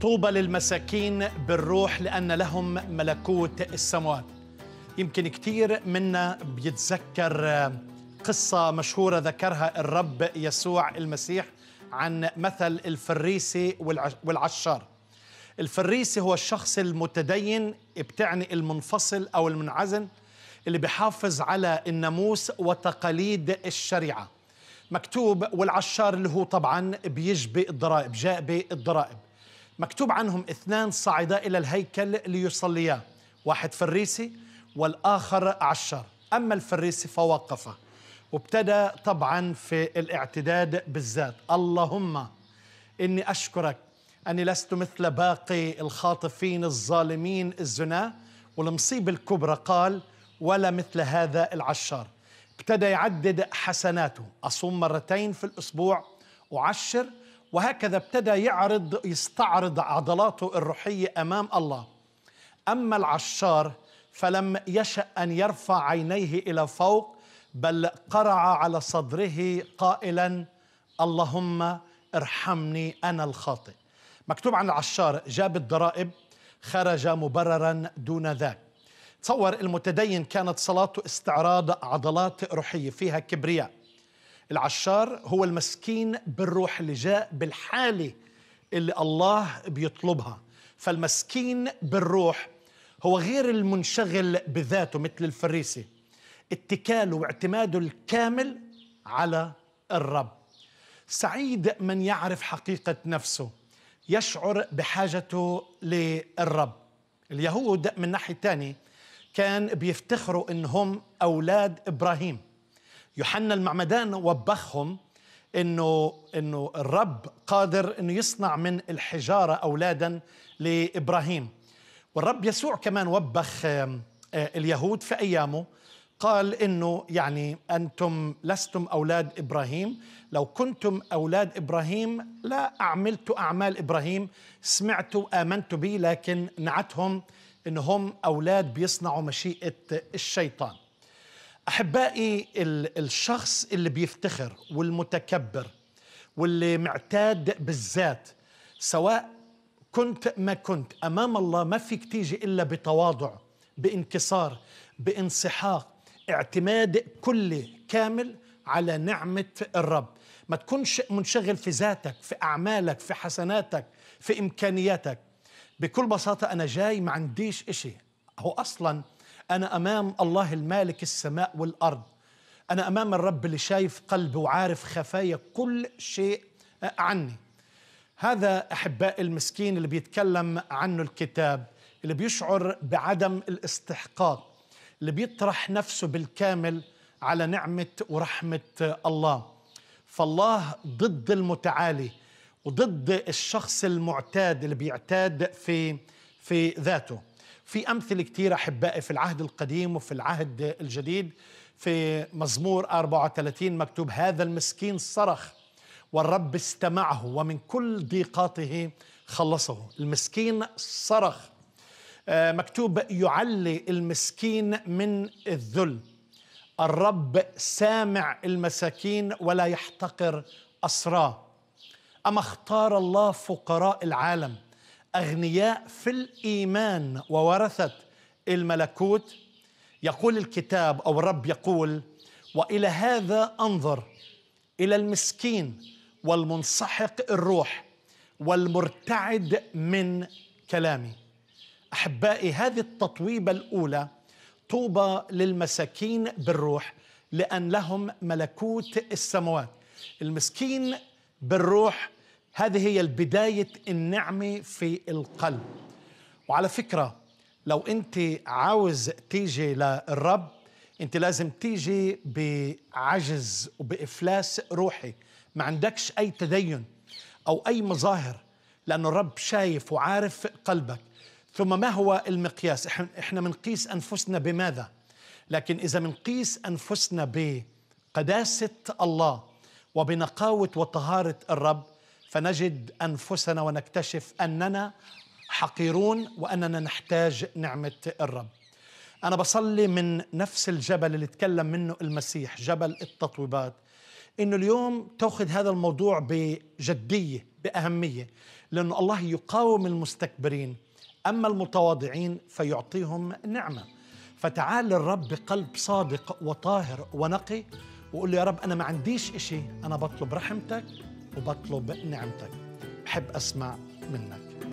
طوبى للمساكين بالروح لأن لهم ملكوت السموات يمكن كثير منا بيتذكر قصة مشهورة ذكرها الرب يسوع المسيح عن مثل الفريسي والعشار الفريسي هو الشخص المتدين بتعني المنفصل أو المنعزل اللي بيحافظ على الناموس وتقاليد الشريعة مكتوب والعشار اللي هو طبعا بيجبي الضرائب جاء بالضرائب مكتوب عنهم اثنان صعدا إلى الهيكل ليصليا واحد فريسي والآخر عشر أما الفريسي فوقف وابتدى طبعا في الاعتداد بالذات اللهم إني أشكرك أني لست مثل باقي الخاطفين الظالمين الزنا والمصيبة الكبرى قال ولا مثل هذا العشار ابتدى يعدد حسناته أصوم مرتين في الأسبوع أعشر وهكذا ابتدى يعرض يستعرض عضلاته الروحية أمام الله أما العشار فلم يشأ أن يرفع عينيه إلى فوق بل قرع على صدره قائلا اللهم ارحمني أنا الخاطئ مكتوب عن العشار جاب الضرائب خرج مبررا دون ذاك تصور المتدين كانت صلاته استعراض عضلات روحية فيها كبرياء العشار هو المسكين بالروح اللي جاء بالحاله اللي الله بيطلبها فالمسكين بالروح هو غير المنشغل بذاته مثل الفريسي اتكاله واعتماده الكامل على الرب سعيد من يعرف حقيقة نفسه يشعر بحاجته للرب اليهود من ناحية تانية كان بيفتخروا إنهم أولاد إبراهيم يوحنا المعمدان وبخهم انه انه الرب قادر انه يصنع من الحجاره اولادا لابراهيم والرب يسوع كمان وبخ آه، اليهود في ايامه قال انه يعني انتم لستم اولاد ابراهيم لو كنتم اولاد ابراهيم لا اعملت اعمال ابراهيم سمعت امنت به لكن نعتهم انهم هم اولاد بيصنعوا مشيئه الشيطان احبائي الشخص اللي بيفتخر والمتكبر واللي معتاد بالذات سواء كنت ما كنت امام الله ما فيك تيجي الا بتواضع بانكسار بانسحاق اعتماد كلي كامل على نعمه الرب ما تكونش منشغل في ذاتك في اعمالك في حسناتك في امكانياتك بكل بساطه انا جاي ما عنديش إشي هو اصلا أنا أمام الله المالك السماء والأرض أنا أمام الرب اللي شايف قلبي وعارف خفايا كل شيء عني هذا أحباء المسكين اللي بيتكلم عنه الكتاب اللي بيشعر بعدم الاستحقاق اللي بيطرح نفسه بالكامل على نعمة ورحمة الله فالله ضد المتعالي وضد الشخص المعتاد اللي بيعتاد في في ذاته في أمثلة كثيرة أحبائي في العهد القديم وفي العهد الجديد في مزمور 34 مكتوب هذا المسكين صرخ والرب استمعه ومن كل ضيقاته خلصه المسكين صرخ آه، مكتوب يعلي المسكين من الذل الرب سامع المساكين ولا يحتقر أسراه أما اختار الله فقراء العالم أغنياء في الإيمان وورثه الملكوت يقول الكتاب أو الرب يقول وإلى هذا أنظر إلى المسكين والمنسحق الروح والمرتعد من كلامي أحبائي هذه التطويبة الأولى طوبى للمساكين بالروح لأن لهم ملكوت السماوات المسكين بالروح هذه هي البداية النعمة في القلب وعلى فكرة لو أنت عاوز تيجي للرب أنت لازم تيجي بعجز وبإفلاس روحي ما عندكش أي تدين أو أي مظاهر لأن الرب شايف وعارف قلبك ثم ما هو المقياس إحنا منقيس أنفسنا بماذا لكن إذا منقيس أنفسنا بقداسة الله وبنقاوة وطهارة الرب فنجد انفسنا ونكتشف اننا حقيرون واننا نحتاج نعمه الرب. انا بصلي من نفس الجبل اللي تكلم منه المسيح جبل التطويبات انه اليوم تاخذ هذا الموضوع بجديه باهميه لانه الله يقاوم المستكبرين اما المتواضعين فيعطيهم نعمه. فتعال للرب بقلب صادق وطاهر ونقي وقول له يا رب انا ما عنديش إشي انا بطلب رحمتك وبطلب نعمتك بحب أسمع منك